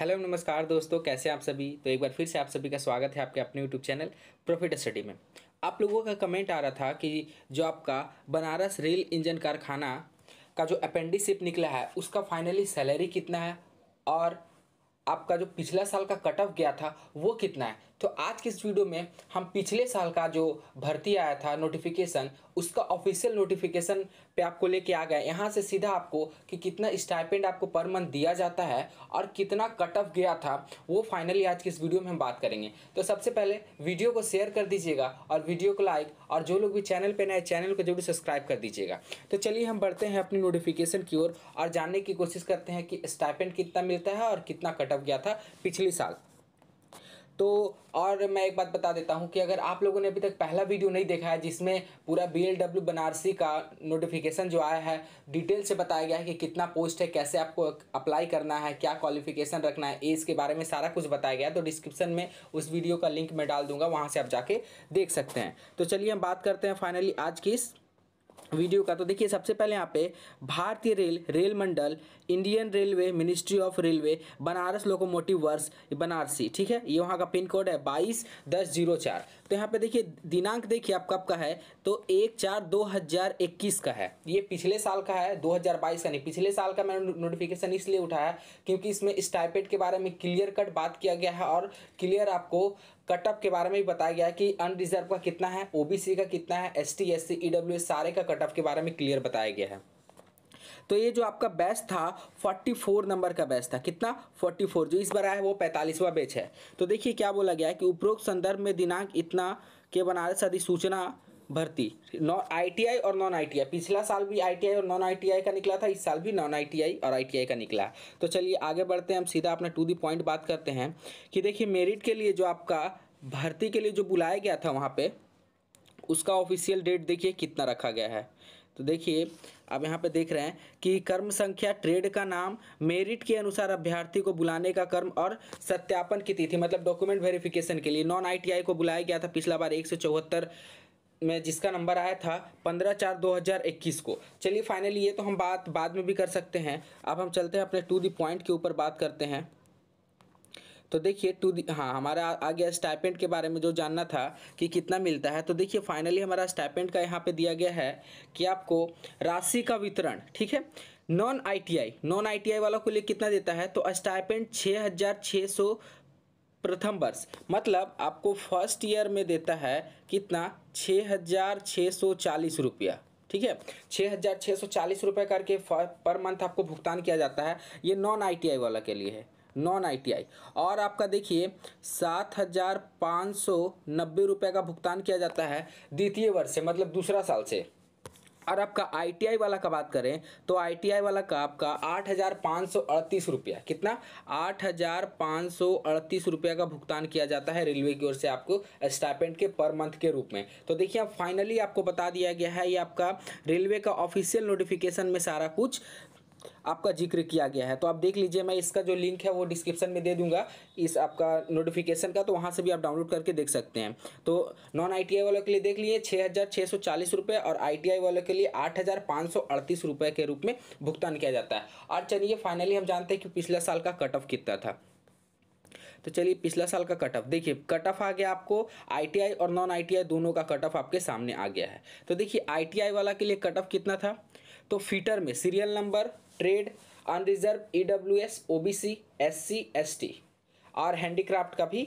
hello नमस्कार दोस्तों कैसे आप सभी तो एक बार फिर से आप सभी का स्वागत है आपके अपने यूट्यूब चैनल प्रॉफिट स्टडी में आप लोगों का कमेंट आ रहा था कि जो आपका बनारस रेल इंजन कारखाना का जो अपेंडिसिप निकला है उसका फाइनली सैलरी कितना है और आपका जो पिछला साल का कट ऑफ गया था वो कितना है तो आज की इस वीडियो में हम पिछले साल का जो भर्ती आया था नोटिफिकेशन उसका ऑफिशियल नोटिफिकेशन पे आपको लेके आ गए यहाँ से सीधा आपको कि कितना स्टाइपेंड आपको पर मंथ दिया जाता है और कितना कट ऑफ गया था वो फाइनली आज की इस वीडियो में हम बात करेंगे तो सबसे पहले वीडियो को शेयर कर दीजिएगा और वीडियो को लाइक और जो लोग भी चैनल पर नए चैनल को जरूर सब्सक्राइब कर दीजिएगा तो चलिए हम बढ़ते हैं अपनी नोटिफिकेशन की ओर और जानने की कोशिश करते हैं कि स्टाइपेंड कितना मिलता है और कितना कट ऑफ गया था पिछले साल तो और मैं एक बात बता देता हूँ कि अगर आप लोगों ने अभी तक पहला वीडियो नहीं देखा है जिसमें पूरा बी एल डब्ल्यू बनारसी का नोटिफिकेशन जो आया है डिटेल से बताया गया है कि कितना पोस्ट है कैसे आपको अप्लाई करना है क्या क्वालिफिकेशन रखना है एज के बारे में सारा कुछ बताया गया है तो डिस्क्रिप्शन में उस वीडियो का लिंक मैं डाल दूंगा वहाँ से आप जाके देख सकते हैं तो चलिए हम बात करते हैं फाइनली आज की इस वीडियो का तो देखिए सबसे पहले यहाँ पे भारतीय रेल रेल मंडल Indian railway ministry of railway Banaras locomotive works Banarasi ठीक है ये वहाँ का पिन कोड है बाईस दस जीरो चार तो यहाँ पे देखिए दिनांक देखिए आपका आपका है तो एक चार दो हज़ार इक्कीस का है ये पिछले साल का है दो हज़ार बाईस का नहीं पिछले साल का मैंने नोटिफिकेशन इसलिए उठाया क्योंकि इसमें स्टाइपेड के बारे में क्लियर कट बात किया गया है और क्लियर आपको कटअप के बारे में भी बताया गया है कि अनरिजर्व का कितना है ओबीसी का कितना है S T S C E W S सारे का कटअप के बारे में क्लियर बताया गया है तो ये जो आपका बेस्ट था 44 नंबर का बेस्ट था कितना 44 जो इस बार आया है वो 45वां बेच है तो देखिए क्या बोला गया है कि उपरोक्त संदर्भ में दिनांक इतना के बनारस अधिसूचना भर्ती नॉन आईटीआई और नॉन आईटीआई पिछला साल भी आईटीआई और नॉन आईटीआई का निकला था इस साल भी नॉन आईटीआई और आईटीआई का निकला तो चलिए आगे बढ़ते हैं हम सीधा अपना टू दी पॉइंट बात करते हैं कि देखिए मेरिट के लिए जो आपका भर्ती के लिए जो बुलाया गया था वहाँ पे उसका ऑफिशियल डेट देखिए कितना रखा गया है तो देखिए आप यहाँ पे देख रहे हैं कि कर्म संख्या ट्रेड का नाम मेरिट के अनुसार अभ्यर्थी को बुलाने का कर्म और सत्यापन की तिथि मतलब डॉक्यूमेंट वेरिफिकेशन के लिए नॉन आईटीआई को बुलाया गया था पिछला बार एक में जिसका नंबर आया था पंद्रह चार दो हज़ार इक्कीस को चलिए फाइनली ये तो हम बात बाद में भी कर सकते हैं अब हम चलते हैं अपने टू दी पॉइंट के ऊपर बात करते हैं तो देखिए टू हाँ हमारा आ गया स्टाइपेंट के बारे में जो जानना था कि कितना मिलता है तो देखिए फाइनली हमारा स्टाइपेंट का यहाँ पे दिया गया है कि आपको राशि का वितरण ठीक है नॉन आईटीआई नॉन आईटीआई वाला को लिए कितना देता है तो स्टाइपेंट छः हज़ार छः सौ प्रथम वर्ष मतलब आपको फर्स्ट ईयर में देता है कितना छः हज़ार छः सौ चालीस रुपया ठीक है छः हज़ार छः सौ चालीस रुपये करके पर मंथ आपको भुगतान किया जाता है ये नॉन आईटीआई वाला के लिए है नॉन आईटीआई और आपका देखिए सात हज़ार पाँच सौ नब्बे रुपये का भुगतान किया जाता है द्वितीय वर्ष से मतलब दूसरा साल से और आपका आईटीआई वाला का बात करें तो आईटीआई वाला का आपका आठ हज़ार पाँच सौ अड़तीस रुपया कितना आठ हज़ार पाँच सौ अड़तीस रुपया का भुगतान किया जाता है रेलवे की ओर से आपको स्टापेंट के पर मंथ के रूप में तो देखिए अब फाइनली आपको बता दिया गया है ये आपका रेलवे का ऑफिशियल नोटिफिकेशन में सारा कुछ आपका जिक्र किया गया है तो आप देख लीजिए मैं इसका जो लिंक है वो डिस्क्रिप्शन में दे दूंगा इस आपका नोटिफिकेशन का तो वहाँ से भी आप डाउनलोड करके देख सकते हैं तो नॉन आई वालों के लिए देख लीजिए छः हज़ार छः सौ चालीस रुपये और आई वालों के लिए आठ हज़ार पाँच सौ अड़तीस रुपये के रूप में भुगतान किया जाता है और चलिए फाइनली हम जानते हैं कि पिछले साल का कट ऑफ कितना था तो चलिए पिछला साल का कट ऑफ देखिए कट ऑफ आ गया आपको आईटीआई और नॉन आईटीआई दोनों का कट ऑफ आपके सामने आ गया है तो देखिए आईटीआई वाला के लिए कट ऑफ कितना था तो फीटर में serial number trade unreserved E W S O B C S C S T और हैंडीक्राफ्ट का भी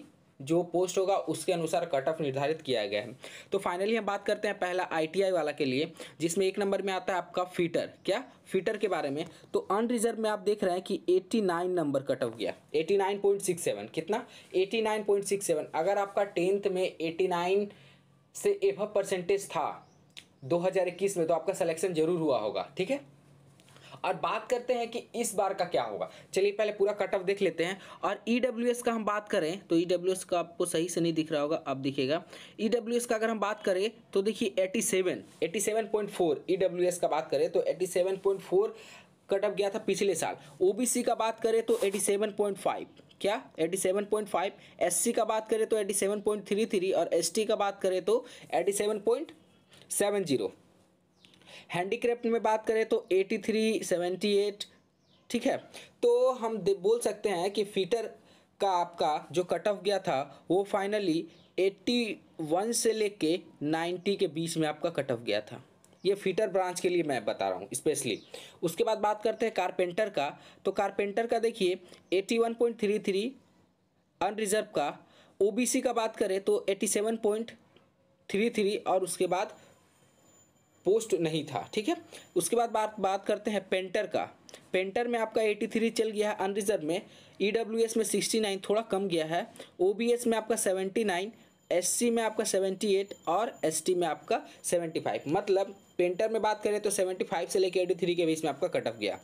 जो पोस्ट होगा उसके अनुसार कट ऑफ निर्धारित किया गया है तो फाइनली हम बात करते हैं पहला आईटीआई वाला के लिए जिसमें एक नंबर में आता है आपका फीटर क्या फीटर के बारे में तो अनरिजर्व में आप देख रहे हैं कि 89 नंबर कट ऑफ गया 89.67 कितना 89.67 अगर आपका टेंथ में 89 से एफ परसेंटेज था दो में तो आपका सलेक्शन जरूर हुआ होगा ठीक है और बात करते हैं कि इस बार का क्या होगा चलिए पहले पूरा कट ऑफ देख लेते हैं और ई e का हम बात करें तो ई e का आपको सही से नहीं दिख रहा होगा अब दिखेगा ई e का अगर हम बात करें तो देखिए eighty seven eighty seven point four E का बात करें तो eighty seven point four cut off गया था पिछले साल ओ का बात करें तो 87.5 क्या 87.5 सी का बात करें तो 87.33 और टी का बात करें तो 87.70 हैंडीक्राफ्ट में बात करें तो एटी थ्री सेवेंटी एट ठीक है तो हम बोल सकते हैं कि फीटर का आपका जो कट ऑफ गया था वो फाइनली 81 से लेके 90 के बीच में आपका कट ऑफ गया था ये फीटर ब्रांच के लिए मैं बता रहा हूँ स्पेशली उसके बाद बात करते हैं कारपेंटर का तो कारपेंटर का देखिए 81.33 अनरिजर्व का ओबीसी का बात करें तो 87.33 और उसके बाद पोस्ट नहीं था ठीक है उसके बाद बात बात करते हैं पेंटर का पेंटर में आपका 83 चल गया है अनरिजर्व में ई e में 69 थोड़ा कम गया है ओ में आपका 79 एससी में आपका 78 और एसटी में आपका 75 मतलब पेंटर में बात करें तो 75 से लेकर 83 के बीच में आपका कट ऑफ गया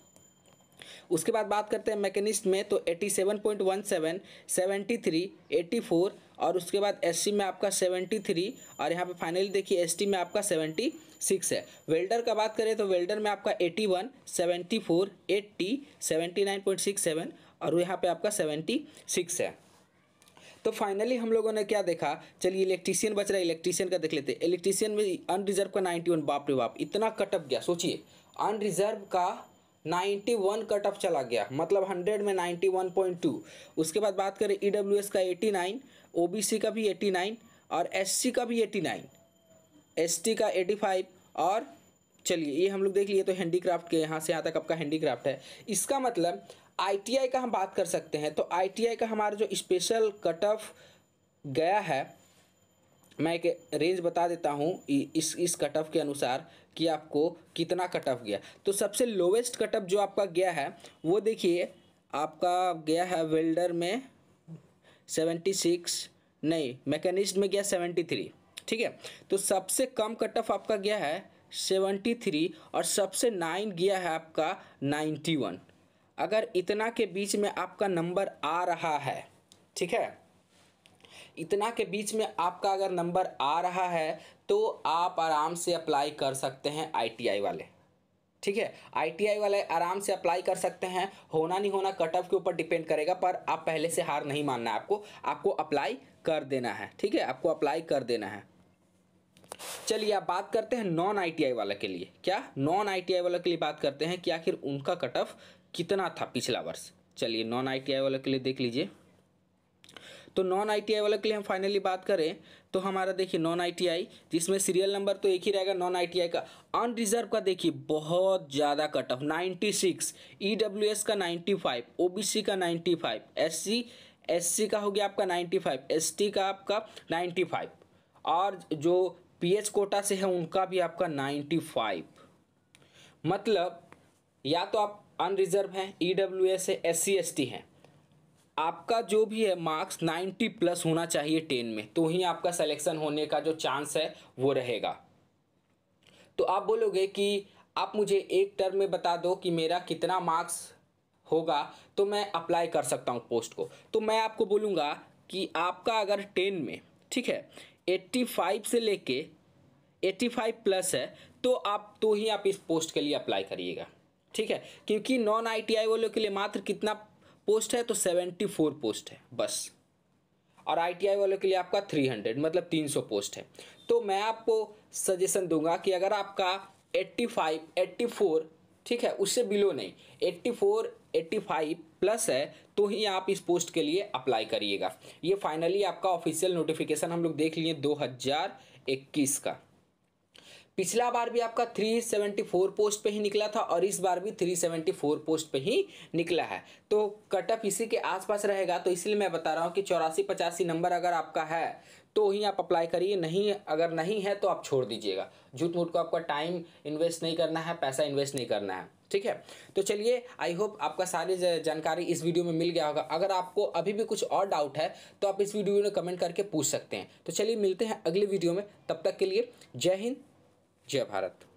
उसके बाद बात करते हैं मैकेनिस्ट में तो 87.17, 73, 84 और उसके बाद एससी में आपका 73 और यहाँ पे फाइनली देखिए एसटी में आपका सिक्स है वेल्डर का बात करें तो वेल्डर में आपका eighty one seventy four eighty seventy nine point six seven और यहाँ पे आपका सेवेंटी सिक्स है तो फाइनली हम लोगों ने क्या देखा चलिए इलेक्ट्रीशियन बच रहा है इलेक्ट्रीशियन का देख लेते हैं इलेक्ट्रीशियन में अनरिजर्व का नाइन्टी वन बाप रे बाप इतना कटअप गया सोचिए अनरिजर्व का 91 कट ऑफ चला गया मतलब 100 में 91.2 उसके बाद बात करें ई e का 89 ओबीसी का भी 89 और एससी का भी 89 एसटी का एटी फाइव और चलिए ये हम लोग देख लिए तो हैंडीक्राफ्ट के यहाँ से यहाँ तक आपका हैंडीक्राफ्ट है इसका मतलब आईटीआई का हम बात कर सकते हैं तो आईटीआई का हमारा जो स्पेशल कट ऑफ गया है मैं एक रेंज बता देता हूँ इस इस कट ऑफ के अनुसार कि आपको कितना कट ऑफ गया तो सबसे लोवेस्ट कट ऑफ जो आपका गया है वो देखिए आपका गया है वेल्डर में सेवेंटी सिक्स नहीं मैकेनिस्ट में गया सेवेंटी थ्री ठीक है तो सबसे कम कट ऑफ आपका गया है सेवेंटी थ्री और सबसे नाइन गया है आपका नाइन्टी वन अगर इतना के बीच में आपका नंबर आ रहा है ठीक है इतना के बीच में आपका अगर नंबर आ रहा है तो आप आराम से अप्लाई कर सकते हैं आईटीआई वाले ठीक है आईटीआई वाले आराम से अप्लाई कर सकते हैं होना नहीं होना कट ऑफ के ऊपर डिपेंड करेगा पर आप पहले से हार नहीं मानना है आपको आपको अप्लाई कर देना है ठीक है आपको अप्लाई कर देना है चलिए आप बात करते हैं नॉन आईटीआई वाला के लिए क्या नॉन आईटीआई वाला के लिए बात करते हैं कि आखिर उनका कट ऑफ कितना था पिछला वर्ष चलिए नॉन आईटीआई वाला के लिए देख लीजिए तो नॉन आईटीआई वाले के लिए हम फाइनली बात करें तो हमारा देखिए नॉन आईटीआई जिसमें सीरियल नंबर तो एक ही रहेगा नॉन आईटीआई का अनरिजर्व का देखिए बहुत ज़्यादा कट ऑफ सिक्स ई का फाइव ओ का five S C S C का हो गया आपका फाइव एस टी का आपका फाइव और जो पीएच कोटा से है उनका भी आपका 95 मतलब या तो आप अनरिजर्व हैं ई डब्ल्यू एस है एस सी एस टी हैं आपका जो भी है मार्क्स 90 प्लस होना चाहिए 10 में तो ही आपका सिलेक्शन होने का जो चांस है वो रहेगा तो आप बोलोगे कि आप मुझे एक टर्म में बता दो कि मेरा कितना मार्क्स होगा तो मैं अप्लाई कर सकता हूँ पोस्ट को तो मैं आपको बोलूँगा कि आपका अगर टेन में ठीक है 85 से लेके 85 प्लस है तो आप तो ही आप इस पोस्ट के लिए अप्लाई करिएगा ठीक है क्योंकि नॉन आईटीआई वालों के लिए मात्र कितना पोस्ट है तो 74 पोस्ट है बस और आईटीआई वालों के लिए आपका 300 मतलब 300 पोस्ट है तो मैं आपको सजेशन दूंगा कि अगर आपका 85, 84 ठीक है उससे बिलो नहीं 84 85 प्लस है तो ही आप इस पोस्ट के लिए अप्लाई करिएगा ये फाइनली आपका ऑफिशियल नोटिफिकेशन हम लोग देख लिए 2021 का पिछला बार भी आपका 374 पोस्ट पे ही निकला था और इस बार भी 374 पोस्ट पे ही निकला है तो कट ऑफ इसी के आसपास रहेगा तो इसलिए मैं बता रहा हूँ कि चौरासी पचासी नंबर अगर आपका है तो ही आप अप्लाई करिए नहीं अगर नहीं है तो आप छोड़ दीजिएगा झूठ मूठ को आपका टाइम इन्वेस्ट नहीं करना है पैसा इन्वेस्ट नहीं करना है ठीक है तो चलिए आई होप आपका सारी जानकारी इस वीडियो में मिल गया होगा अगर आपको अभी भी कुछ और डाउट है तो आप इस वीडियो में कमेंट करके पूछ सकते हैं तो चलिए मिलते हैं अगले वीडियो में तब तक के लिए जय हिंद जय भारत